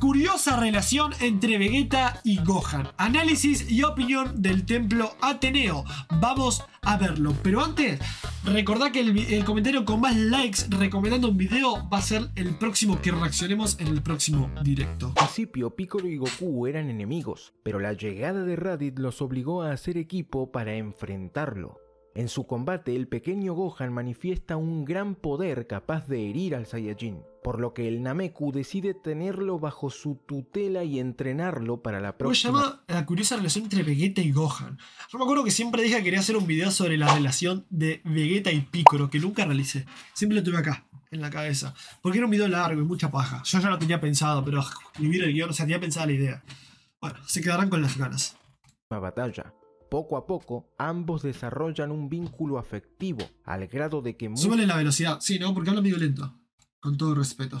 curiosa relación entre Vegeta y Gohan. Análisis y opinión del templo Ateneo. Vamos a verlo. Pero antes, recordad que el, comentario con más likes recomendando un video va a ser el próximo que reaccionemos en el próximo directo. Al principio, Piccolo y Goku eran enemigos, pero la llegada de Raditz los obligó a hacer equipo para enfrentarlo. En su combate, el pequeño Gohan manifiesta un gran poder capaz de herir al Saiyajin, por lo que el Nameku decide tenerlo bajo su tutela y entrenarlo para la próxima. Me llama la curiosa relación entre Vegeta y Gohan. Yo me acuerdo que siempre dije que quería hacer un video sobre la relación de Vegeta y Piccolo, que nunca realicé. Siempre lo tuve acá, en la cabeza. Porque era un video largo y mucha paja. Yo ya lo tenía pensado, pero vivir ah, el guión, o sea, tenía pensada la idea. Bueno, se quedarán con las ganas. La batalla. Poco a poco, ambos desarrollan un vínculo afectivo, al grado de que... la velocidad, sí, Porque Con todo respeto.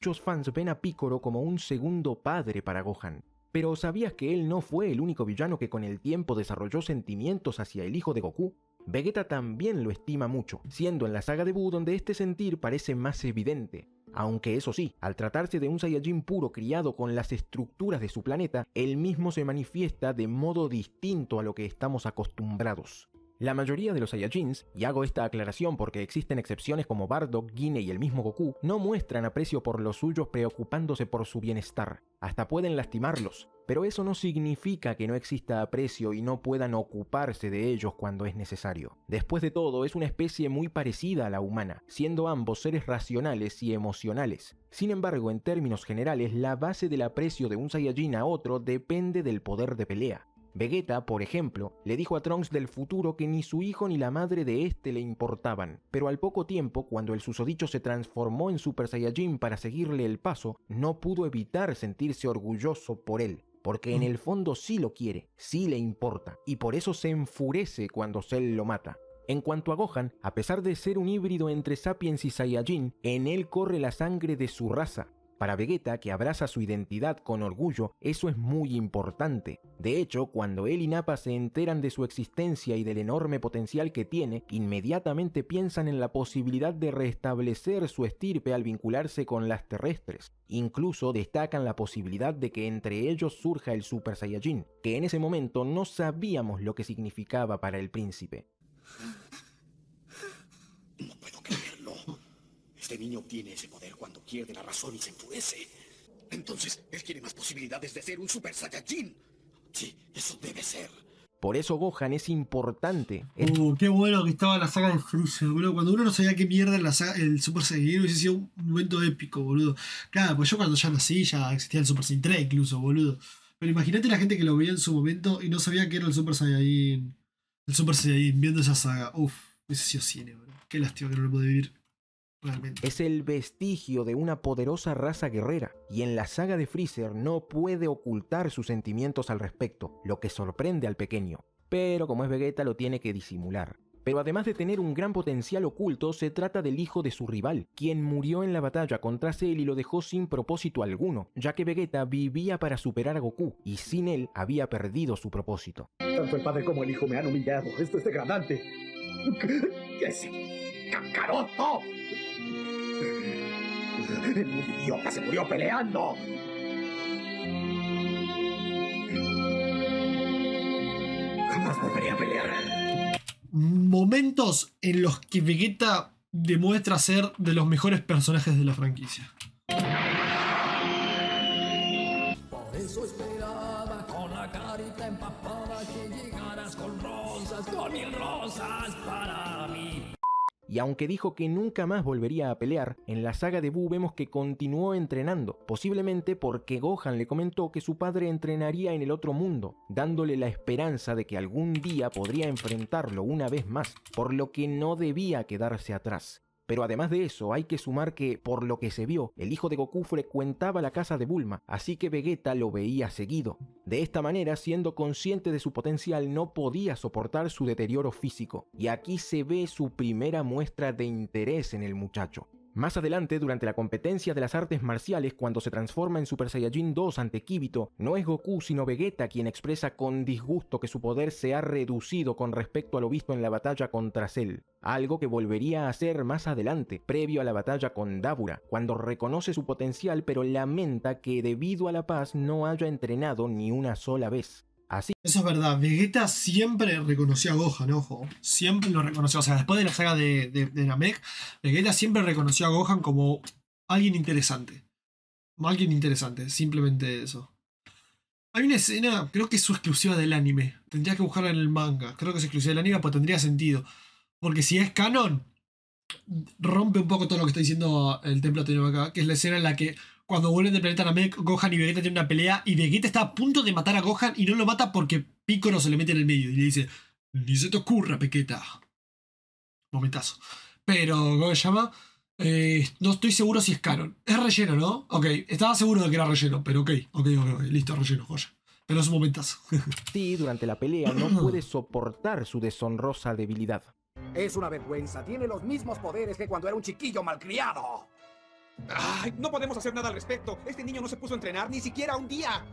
Muchos fans ven a Picoro como un segundo padre para Gohan. Pero ¿sabías que él no fue el único villano que con el tiempo desarrolló sentimientos hacia el hijo de Goku? Vegeta también lo estima mucho, siendo en la saga de Buu donde este sentir parece más evidente, aunque eso sí, al tratarse de un Saiyajin puro criado con las estructuras de su planeta, él mismo se manifiesta de modo distinto a lo que estamos acostumbrados. La mayoría de los Saiyajins, y hago esta aclaración porque existen excepciones como Bardock, Guine y el mismo Goku, no muestran aprecio por los suyos preocupándose por su bienestar. Hasta pueden lastimarlos, pero eso no significa que no exista aprecio y no puedan ocuparse de ellos cuando es necesario. Después de todo, es una especie muy parecida a la humana, siendo ambos seres racionales y emocionales. Sin embargo, en términos generales, la base del aprecio de un Saiyajin a otro depende del poder de pelea. Vegeta, por ejemplo, le dijo a Trunks del futuro que ni su hijo ni la madre de este le importaban, pero al poco tiempo, cuando el susodicho se transformó en Super Saiyajin para seguirle el paso, no pudo evitar sentirse orgulloso por él, porque en mm. el fondo sí lo quiere, sí le importa, y por eso se enfurece cuando Cell lo mata. En cuanto a Gohan, a pesar de ser un híbrido entre Sapiens y Saiyajin, en él corre la sangre de su raza, para Vegeta, que abraza su identidad con orgullo, eso es muy importante. De hecho, cuando él y Nappa se enteran de su existencia y del enorme potencial que tiene, inmediatamente piensan en la posibilidad de restablecer su estirpe al vincularse con las terrestres. Incluso destacan la posibilidad de que entre ellos surja el Super Saiyajin, que en ese momento no sabíamos lo que significaba para el príncipe. Este niño obtiene ese poder cuando pierde la razón y se enfurece. Entonces, él tiene más posibilidades de ser un Super Saiyajin. Sí, eso debe ser. Por eso Gohan es importante. Uh, qué bueno que estaba la saga de Freezer, boludo. Cuando uno no sabía qué mierda la el Super Saiyajin, hubiese sido un momento épico, boludo. Claro, pues yo cuando ya nací ya existía el Super Saiyajin 3 incluso, boludo. Pero imagínate la gente que lo veía en su momento y no sabía que era el Super Saiyajin. El Super Saiyajin, viendo esa saga. Uf, hubiese sido cine, boludo. Qué lástima que no lo pude vivir. Es el vestigio de una poderosa raza guerrera, y en la saga de Freezer no puede ocultar sus sentimientos al respecto, lo que sorprende al pequeño. Pero como es Vegeta lo tiene que disimular. Pero además de tener un gran potencial oculto, se trata del hijo de su rival, quien murió en la batalla contra Cell y lo dejó sin propósito alguno, ya que Vegeta vivía para superar a Goku, y sin él había perdido su propósito. Tanto el padre como el hijo me han humillado, esto es degradante. El idiota se murió peleando. Jamás volveré a pelear. Momentos en los que Vegeta demuestra ser de los mejores personajes de la franquicia. Por eso esperaba con la carita empapada que llegaras con rosas, con mil rosas para mí y aunque dijo que nunca más volvería a pelear, en la saga de Buu vemos que continuó entrenando, posiblemente porque Gohan le comentó que su padre entrenaría en el otro mundo, dándole la esperanza de que algún día podría enfrentarlo una vez más, por lo que no debía quedarse atrás. Pero además de eso, hay que sumar que, por lo que se vio, el hijo de Goku frecuentaba la casa de Bulma, así que Vegeta lo veía seguido. De esta manera, siendo consciente de su potencial, no podía soportar su deterioro físico, y aquí se ve su primera muestra de interés en el muchacho. Más adelante, durante la competencia de las artes marciales, cuando se transforma en Super Saiyajin 2 ante Kibito, no es Goku sino Vegeta quien expresa con disgusto que su poder se ha reducido con respecto a lo visto en la batalla contra Cell, algo que volvería a hacer más adelante, previo a la batalla con Dabura, cuando reconoce su potencial pero lamenta que debido a la paz no haya entrenado ni una sola vez. Eso es verdad. Vegeta siempre reconoció a Gohan, ojo. Siempre lo reconoció. O sea, después de la saga de, de, Namek, Vegeta siempre reconoció a Gohan como alguien interesante. Como alguien interesante, simplemente eso. Hay una escena, creo que es exclusiva del anime. Tendría que buscarla en el manga. Creo que es exclusiva del anime, pues tendría sentido. Porque si es canon, rompe un poco todo lo que está diciendo el templo acá, que es la escena en la que cuando vuelven del planeta Namek, Gohan y Vegeta tienen una pelea y Vegeta está a punto de matar a Gohan y no lo mata porque Piccolo se le mete en el medio y le dice, ni se te ocurra, Pequeta. Momentazo. Pero, ¿cómo se llama? Eh, no estoy seguro si es canon. Es relleno, ¿no? Ok, estaba seguro de que era relleno, pero ok, ok, ok, okay. listo, relleno, Goya. Pero es un momentazo. sí, durante la pelea no puede soportar su deshonrosa debilidad. Es una vergüenza, tiene los mismos poderes que cuando era un chiquillo malcriado. Ay, no podemos hacer nada al respecto. Este niño no se puso a entrenar ni siquiera un día.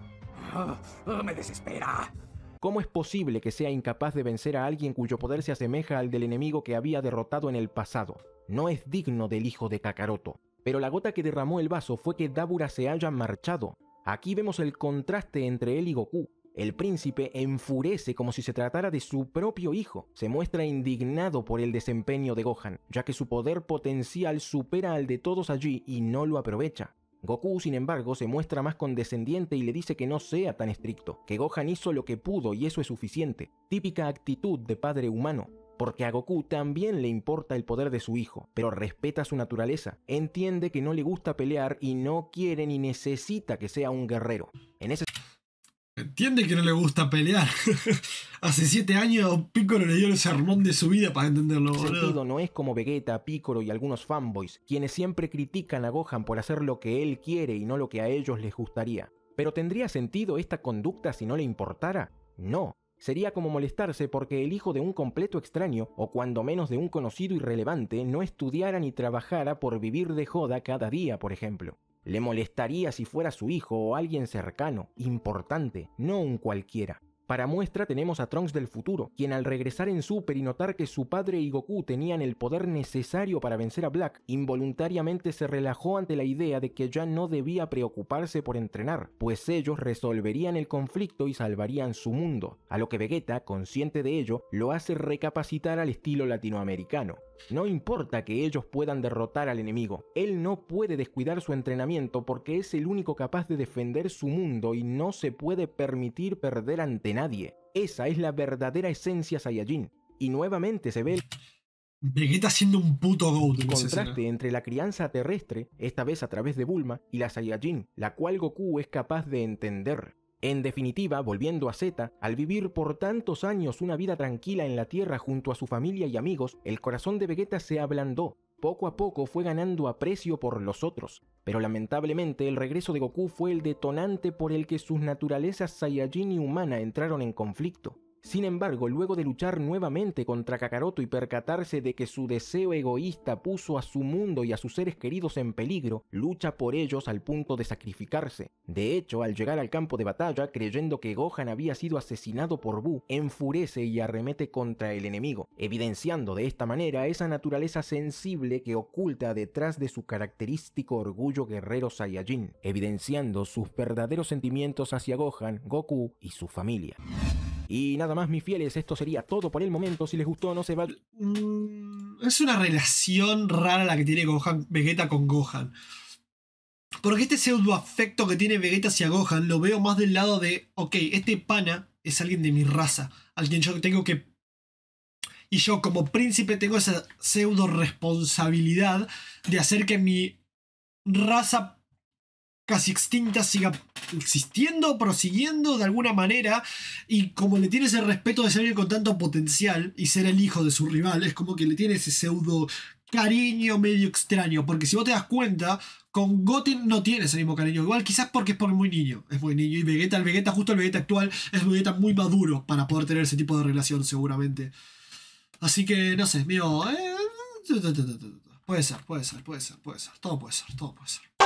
Ah, me desespera. ¿Cómo es posible que sea incapaz de vencer a alguien cuyo poder se asemeja al del enemigo que había derrotado en el pasado? No es digno del hijo de Kakaroto. Pero la gota que derramó el vaso fue que Dabura se haya marchado. Aquí vemos el contraste entre él y Goku. El príncipe enfurece como si se tratara de su propio hijo. Se muestra indignado por el desempeño de Gohan, ya que su poder potencial supera al de todos allí y no lo aprovecha. Goku, sin embargo, se muestra más condescendiente y le dice que no sea tan estricto, que Gohan hizo lo que pudo y eso es suficiente, típica actitud de padre humano, porque a Goku también le importa el poder de su hijo, pero respeta su naturaleza, entiende que no le gusta pelear y no quiere ni necesita que sea un guerrero. En ese Entiende que no le gusta pelear. Hace siete años Piccolo le dio el sermón de su vida para entenderlo. El sentido no es como Vegeta, Piccolo y algunos fanboys, quienes siempre critican a Gohan por hacer lo que él quiere y no lo que a ellos les gustaría. ¿Pero tendría sentido esta conducta si no le importara? No. Sería como molestarse porque el hijo de un completo extraño, o cuando menos de un conocido irrelevante, no estudiara ni trabajara por vivir de joda cada día, por ejemplo. Le molestaría si fuera su hijo o alguien cercano, importante, no un cualquiera. Para muestra tenemos a Trunks del futuro, quien al regresar en Super y notar que su padre y Goku tenían el poder necesario para vencer a Black, involuntariamente se relajó ante la idea de que ya no debía preocuparse por entrenar, pues ellos resolverían el conflicto y salvarían su mundo, a lo que Vegeta, consciente de ello, lo hace recapacitar al estilo latinoamericano. No importa que ellos puedan derrotar al enemigo, él no puede descuidar su entrenamiento porque es el único capaz de defender su mundo y no se puede permitir perder ante nadie. Esa es la verdadera esencia Saiyajin. Y nuevamente se ve el Vegeta siendo un puto Goku. Contraste entre la crianza terrestre, esta vez a través de Bulma, y la Saiyajin, la cual Goku es capaz de entender. En definitiva, volviendo a Z, al vivir por tantos años una vida tranquila en la Tierra junto a su familia y amigos, el corazón de Vegeta se ablandó. Poco a poco fue ganando aprecio por los otros, pero lamentablemente el regreso de Goku fue el detonante por el que sus naturalezas Saiyajin y humana entraron en conflicto. Sin embargo, luego de luchar nuevamente contra Kakaroto y percatarse de que su deseo egoísta puso a su mundo y a sus seres queridos en peligro, lucha por ellos al punto de sacrificarse. De hecho, al llegar al campo de batalla, creyendo que Gohan había sido asesinado por Bu, enfurece y arremete contra el enemigo, evidenciando de esta manera esa naturaleza sensible que oculta detrás de su característico orgullo guerrero Saiyajin, evidenciando sus verdaderos sentimientos hacia Gohan, Goku y su familia. Y nada más, mis fieles, esto sería todo por el momento. Si les gustó, no se va. Mm, es una relación rara la que tiene Vegeta con Gohan. Porque este pseudo afecto que tiene Vegeta hacia Gohan lo veo más del lado de, ok, este pana es alguien de mi raza, alguien yo tengo que... Y yo como príncipe tengo esa pseudo responsabilidad de hacer que mi raza casi extinta siga existiendo, prosiguiendo de alguna manera, y como le tienes ese respeto de ser alguien con tanto potencial y ser el hijo de su rival, es como que le tiene ese pseudo cariño medio extraño, porque si vos te das cuenta, con Goten no tiene ese mismo cariño, igual quizás porque es por muy niño, es muy niño, y Vegeta, el Vegeta justo el Vegeta actual, es Vegeta muy maduro para poder tener ese tipo de relación seguramente. Así que, no sé, mío... puede ser, puede ser, puede ser, puede ser, todo puede ser, todo puede ser.